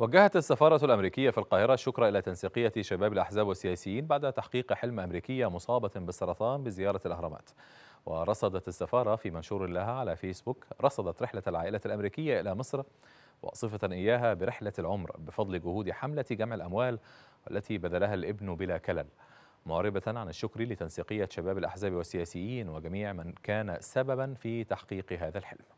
وجهت السفارة الأمريكية في القاهرة الشكر إلى تنسيقية شباب الأحزاب والسياسيين بعد تحقيق حلم أمريكية مصابة بالسرطان بزيارة الأهرامات ورصدت السفارة في منشور لها على فيسبوك رصدت رحلة العائلة الأمريكية إلى مصر واصفة إياها برحلة العمر بفضل جهود حملة جمع الأموال التي بذلها الابن بلا كلل معربة عن الشكر لتنسيقية شباب الأحزاب والسياسيين وجميع من كان سببا في تحقيق هذا الحلم